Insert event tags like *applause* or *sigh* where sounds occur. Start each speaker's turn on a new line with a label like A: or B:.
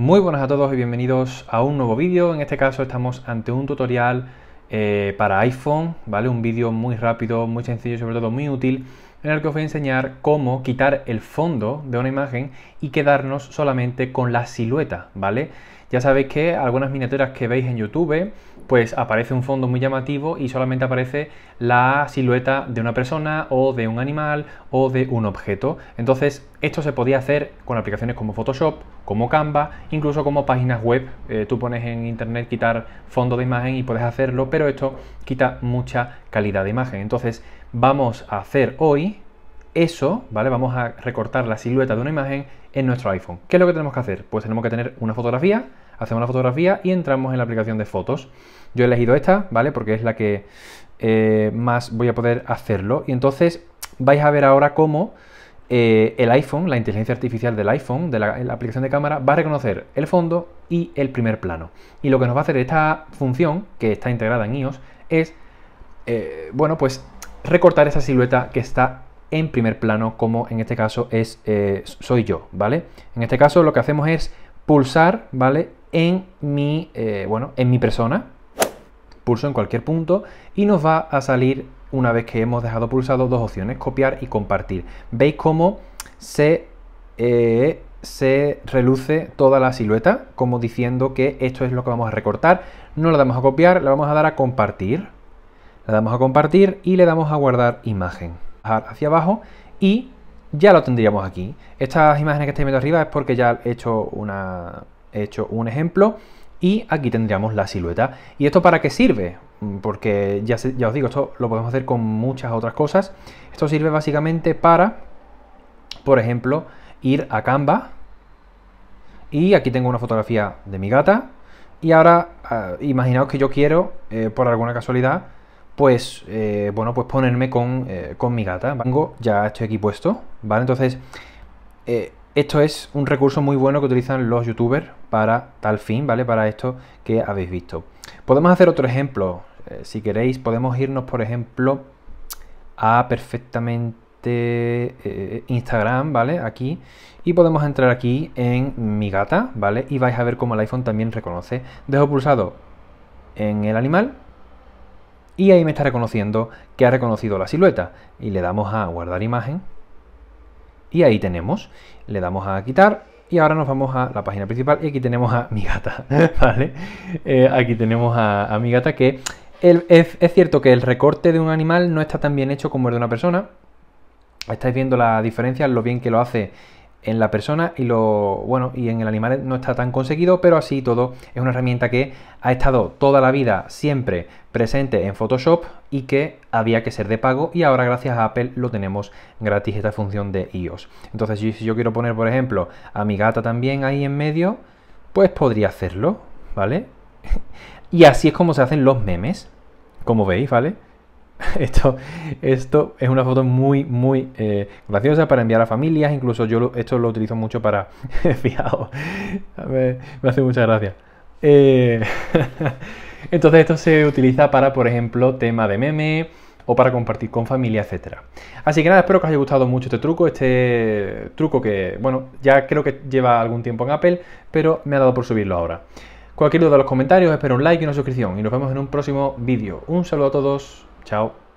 A: Muy buenas a todos y bienvenidos a un nuevo vídeo. En este caso estamos ante un tutorial eh, para iPhone, ¿vale? Un vídeo muy rápido, muy sencillo y sobre todo muy útil en el que os voy a enseñar cómo quitar el fondo de una imagen y quedarnos solamente con la silueta, ¿vale? Ya sabéis que algunas miniaturas que veis en YouTube, pues aparece un fondo muy llamativo y solamente aparece la silueta de una persona o de un animal o de un objeto. Entonces, esto se podía hacer con aplicaciones como Photoshop, como Canva, incluso como páginas web. Eh, tú pones en internet quitar fondo de imagen y puedes hacerlo, pero esto quita mucha calidad de imagen. Entonces, vamos a hacer hoy eso, ¿vale? Vamos a recortar la silueta de una imagen en nuestro iPhone. ¿Qué es lo que tenemos que hacer? Pues tenemos que tener una fotografía, hacemos la fotografía y entramos en la aplicación de fotos. Yo he elegido esta, ¿vale? Porque es la que eh, más voy a poder hacerlo. Y entonces vais a ver ahora cómo eh, el iPhone, la inteligencia artificial del iPhone, de la, aplicación de cámara, va a reconocer el fondo y el primer plano. Y lo que nos va a hacer esta función, que está integrada en iOS, es, eh, bueno, pues recortar esa silueta que está en primer plano, como en este caso es eh, soy yo, ¿vale? En este caso lo que hacemos es pulsar, ¿vale? En mi, eh, bueno, en mi persona, pulso en cualquier punto y nos va a salir, una vez que hemos dejado pulsado, dos opciones, copiar y compartir. ¿Veis cómo se, eh, se reluce toda la silueta? Como diciendo que esto es lo que vamos a recortar, no la damos a copiar, la vamos a dar a compartir, le damos a compartir y le damos a guardar imagen. Bajar hacia abajo y ya lo tendríamos aquí. Estas imágenes que estáis viendo arriba es porque ya he hecho, una, he hecho un ejemplo y aquí tendríamos la silueta. ¿Y esto para qué sirve? Mm, porque ya, ya os digo, esto lo podemos hacer con muchas otras cosas. Esto sirve básicamente para, por ejemplo, ir a Canva. Y aquí tengo una fotografía de mi gata. Y ahora, ah, imaginaos que yo quiero, eh, por alguna casualidad, pues, eh, bueno, pues ponerme con, eh, con mi gata. Vengo, ya estoy aquí puesto, ¿vale? Entonces, eh, esto es un recurso muy bueno que utilizan los youtubers para tal fin, ¿vale? Para esto que habéis visto. Podemos hacer otro ejemplo. si queréis, podemos irnos, por ejemplo, a perfectamente Instagram, ¿vale? Aquí. Y podemos entrar aquí en mi gata, ¿vale? Y vais a ver cómo el iPhone también reconoce. Dejo pulsado en el animal y ahí me está reconociendo que ha reconocido la silueta. Y le damos a guardar imagen y ahí tenemos. Le damos a quitar y ahora nos vamos a la página principal y aquí tenemos a mi gata, *laughs* ¿vale? Eh, aquí tenemos a, mi gata que es, es, cierto que el recorte de un animal no está tan bien hecho como el de una persona. Estáis viendo la diferencia, lo bien que lo hace en la persona y lo bueno y en el animal no está tan conseguido, pero así todo es una herramienta que ha estado toda la vida siempre presente en Photoshop y que había que ser de pago y ahora gracias a Apple lo tenemos gratis esta función de iOS. Entonces, si yo quiero poner, por ejemplo, a mi gata también ahí en medio, pues podría hacerlo, ¿vale? *laughs* y así es como se hacen los memes, como veis, ¿vale? *laughs* esto, esto es una foto muy, muy eh, graciosa para enviar a familias. Incluso yo esto lo utilizo mucho para. *laughs* Fijaos, me, hace mucha gracia. Eh, *laughs* entonces, esto se utiliza para, por ejemplo, tema de meme o para compartir con familia, etcétera. Así que nada, espero que os haya gustado mucho este truco, este truco que, bueno, ya creo que lleva algún tiempo en Apple, pero me ha dado por subirlo ahora. Cualquier duda en los comentarios, espero un like y una suscripción y nos vemos en un próximo vídeo. Un saludo a todos. Chao.